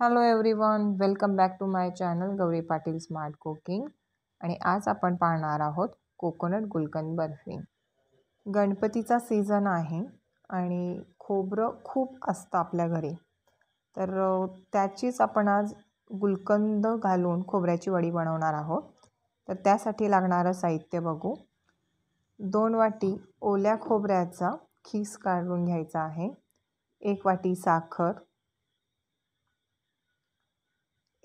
hello everyone welcome back to my channel Gauri Patil smart cooking आणि आज आपण पाहणार आहोत कोकोनट गुलकंद बर्फी गणपतीचा सीझन आहे आणि खोबरं खूप असतं आपल्या घरी तर त्याचीच आपण आज गुलकंद घालून खोबऱ्याची वडी बनवणार आहोत तर त्यासाठी लागणारं साहित्य बघू दोन वाटी ओल्या खोबऱ्याचा खीस काढून घ्यायचा आहे एक वाटी साखर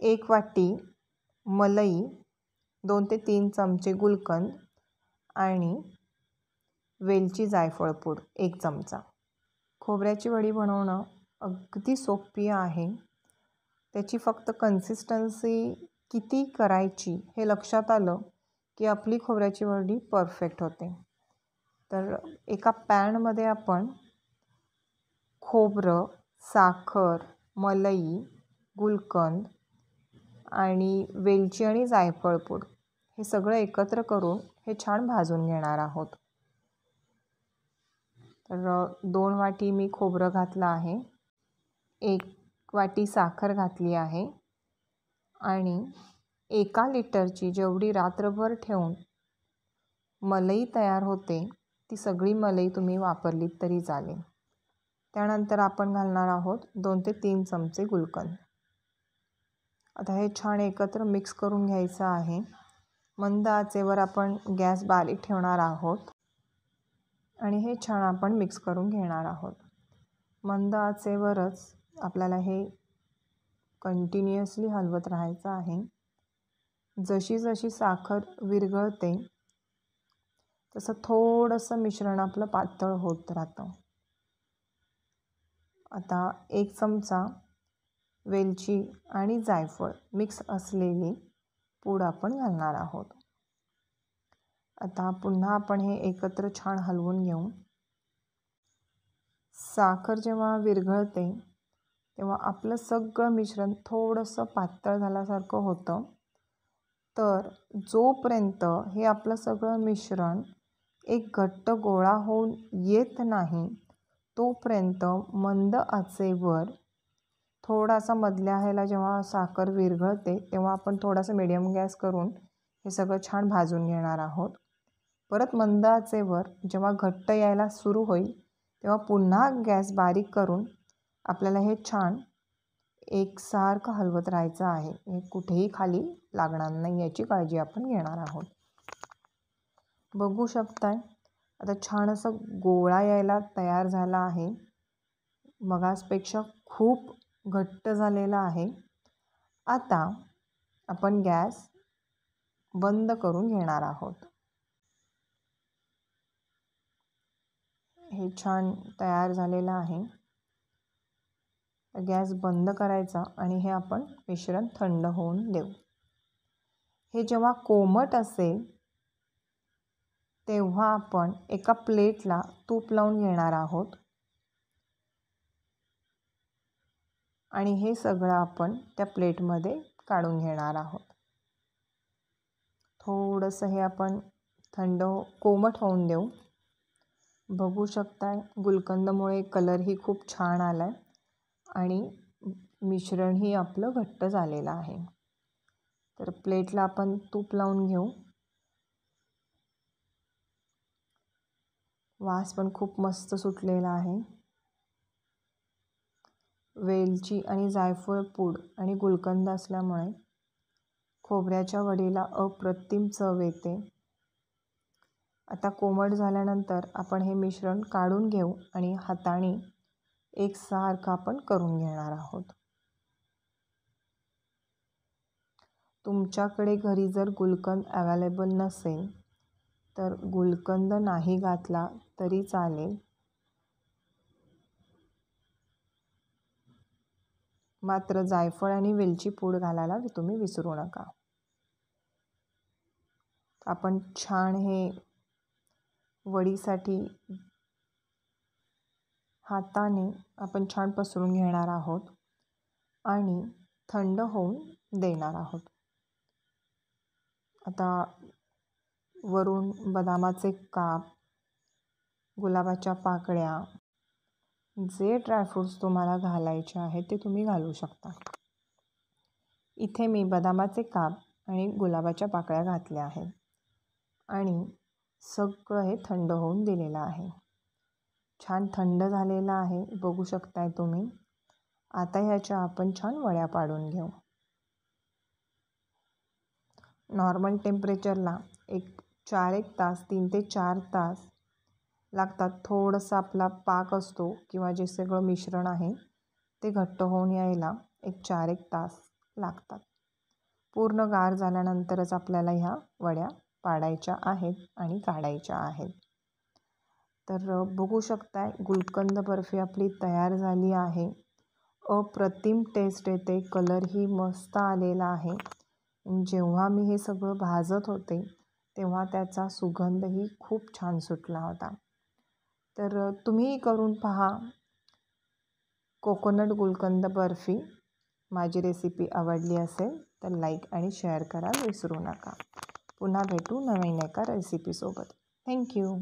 एक वाटी मलई दोन ते तीन चमचे गुलकंद आणि वेलची जायफळपूड एक चमचा खोबऱ्याची वडी बनवणं अगदी सोपी आहे त्याची फक्त कन्सिस्टन्सी किती करायची हे लक्षात आलं की आपली खोबऱ्याची वडी परफेक्ट होते तर एका पॅनमध्ये आपण खोबरं साखर मलई गुलकंद आणि वेलची आणि जायफळपूड हे सगळं एकत्र करून हे छान भाजून घेणार आहोत तर दोन वाटी मी खोबरं घातलं आहे एक वाटी साखर घातली आहे आणि एका लिटरची जेवढी रात्रभर ठेवून मलई तयार होते ती सगळी मलई तुम्ही वापरलीत तरी चालेल त्यानंतर आपण घालणार आहोत दोन ते तीन चमचे गुलकंद आता हे छान एकत्र मिक्स करून घ्यायचं आहे मंद आचेवर आपण गॅस बारीक ठेवणार आहोत आणि हे छान आपण मिक्स करून घेणार आहोत मंद आचेवरच आपल्याला हे कंटिन्युअसली हलवत राहायचं आहे जशी जशी साखर विरघळते तसं थोडंसं मिश्रण आपलं पातळ होत राहतं आता एक चमचा वेलची आणि जायफळ मिक्स असलेली पूड आपण घालणार आहोत आता पुन्हा आपण हे एकत्र छान हलवून घेऊ साखर जेव्हा विरघळते तेव्हा आपलं सगळं मिश्रण थोडंसं पातळ झाल्यासारखं होतं तर जोपर्यंत हे आपलं सगळं मिश्रण एक घट्ट गोळा होऊन येत नाही तोपर्यंत मंद आचेवर थोडासा मधल्या ह्याला जेव्हा साखर विरघळते तेव्हा आपण थोडासा मिडियम गॅस करून हे सगळं छान भाजून घेणार आहोत परत मंदाचे वर जेव्हा घट्ट यायला सुरू होईल तेव्हा पुन्हा गॅस बारीक करून आपल्याला हे छान एकसारखं हलवत राहायचं आहे हे कुठेही खाली लागणार नाही याची काळजी आपण घेणार आहोत बघू शकताय आता छान असं गोळा यायला तयार झाला आहे मगासपेक्षा खूप घट्ट झालेला आहे आता आपण गॅस बंद करून घेणार आहोत हे छान तयार झालेलं आहे गॅस बंद करायचा आणि हे आपण मिश्रण थंड होऊन देऊ हे जेव्हा कोमट असेल तेव्हा आपण एका प्लेटला तूप लावून घेणार आहोत आणि हे सगळं आपण त्या प्लेटमध्ये काढून घेणार आहोत थोडंसं हे आपण थंड हो, कोमट होऊन देऊ बघू शकताय गुलकंदमुळे कलरही खूप छान आला आहे आणि मिश्रणही आपलं घट्ट झालेलं आहे तर प्लेटला आपण तूप लावून घेऊ वास पण खूप मस्त सुटलेला आहे वेलची आणि जायफळ पूड आणि गुलकंद असल्यामुळे खोबऱ्याच्या वडीला अप्रतिम चव येते आता कोमट झाल्यानंतर आपण हे मिश्रण काढून घेऊ आणि हाताने सारखा आपण करून घेणार आहोत तुमच्याकडे घरी जर गुलकंद अवेलेबल नसेल तर गुलकंद नाही घातला तरी चालेल मात्र जायफळ आणि वेलची पूड घालायला तुम्ही विसरू नका आपण छान हे वडीसाठी हाताने आपण छान पसरून घेणार आहोत आणि थंड होऊन देणार आहोत आता वरून बदामाचे काप गुलाबाच्या पाकळ्या जे ड्रायफ्रूट्स तुम्हाला घालायचे आहेत ते तुम्ही घालू शकता इथे मी बदामाचे काप आणि गुलाबाच्या पाकळ्या घातल्या आहेत आणि सगळं हे थंड होऊन दिलेलं आहे छान थंड झालेलं आहे बघू शकताय तुम्ही आता ह्याच्या आपण छान वड्या पाडून घेऊ नॉर्मल टेम्परेचरला एक चार एक तास तीन ते चार तास लागतात थोडंसं आपला पाक असतो किंवा जे सगळं मिश्रण आहे ते घट्ट होऊन यायला एक चार एक तास लागतात पूर्ण गार झाल्यानंतरच आपल्याला ह्या वड्या पाडायच्या आहेत आणि काढायच्या आहेत तर बघू शकताय गुलकंद बर्फी आपली तयार झाली आहे अप्रतिम टेस्ट येते कलरही मस्त आलेला आहे जेव्हा मी हे सगळं भाजत होते तेव्हा त्याचा सुगंधही खूप छान सुटला होता तर तुम्ही करून पहा कोकोनट गुलकंद बर्फी माझी रेसिपी आवडली असेल तर लाईक आणि शेअर करा विसरू नका पुन्हा भेटू नवीन एका रेसिपीसोबत थँक्यू